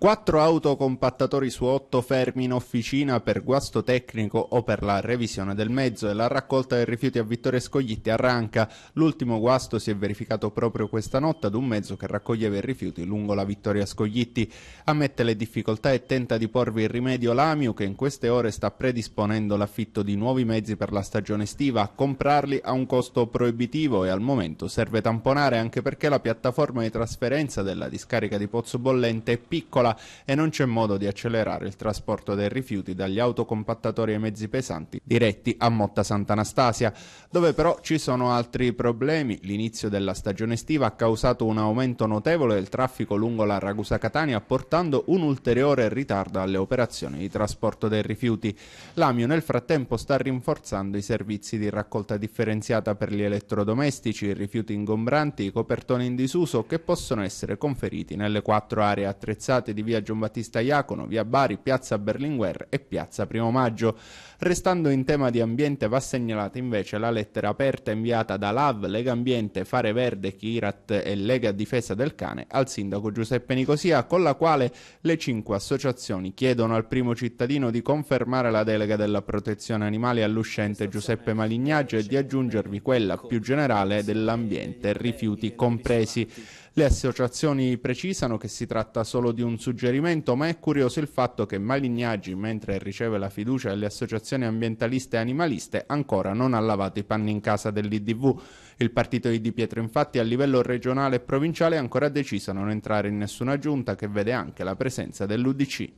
Quattro autocompattatori su otto fermi in officina per guasto tecnico o per la revisione del mezzo e la raccolta dei rifiuti a Vittorio Scoglitti arranca. L'ultimo guasto si è verificato proprio questa notte ad un mezzo che raccoglieva i rifiuti lungo la Vittoria Scoglitti. Ammette le difficoltà e tenta di porvi il rimedio l'Amiu che in queste ore sta predisponendo l'affitto di nuovi mezzi per la stagione estiva. comprarli a un costo proibitivo e al momento serve tamponare anche perché la piattaforma di trasferenza della discarica di Pozzo Bollente è piccola Ora e non c'è modo di accelerare il trasporto dei rifiuti dagli autocompattatori ai mezzi pesanti diretti a Motta Sant'Anastasia, dove però ci sono altri problemi. L'inizio della stagione estiva ha causato un aumento notevole del traffico lungo la Ragusa-Catania, portando un ulteriore ritardo alle operazioni di trasporto dei rifiuti. L'Amio nel frattempo sta rinforzando i servizi di raccolta differenziata per gli elettrodomestici, i rifiuti ingombranti, i copertoni in disuso che possono essere conferiti nelle quattro aree attrezzate di via Giambattista Iacono, via Bari, piazza Berlinguer e piazza Primo Maggio. Restando in tema di ambiente va segnalata invece la lettera aperta inviata da LAV, Lega Ambiente, Fare Verde, Chirat e Lega Difesa del Cane al sindaco Giuseppe Nicosia con la quale le cinque associazioni chiedono al primo cittadino di confermare la delega della protezione animale all'uscente Giuseppe Malignaggio e di aggiungervi quella più generale dell'ambiente, rifiuti compresi. Le associazioni precisano che si tratta solo di un suggerimento, ma è curioso il fatto che Malignaggi, mentre riceve la fiducia delle associazioni ambientaliste e animaliste, ancora non ha lavato i panni in casa dell'IDV. Il partito di Di Pietro infatti a livello regionale e provinciale è ancora deciso a non entrare in nessuna giunta che vede anche la presenza dell'UDC.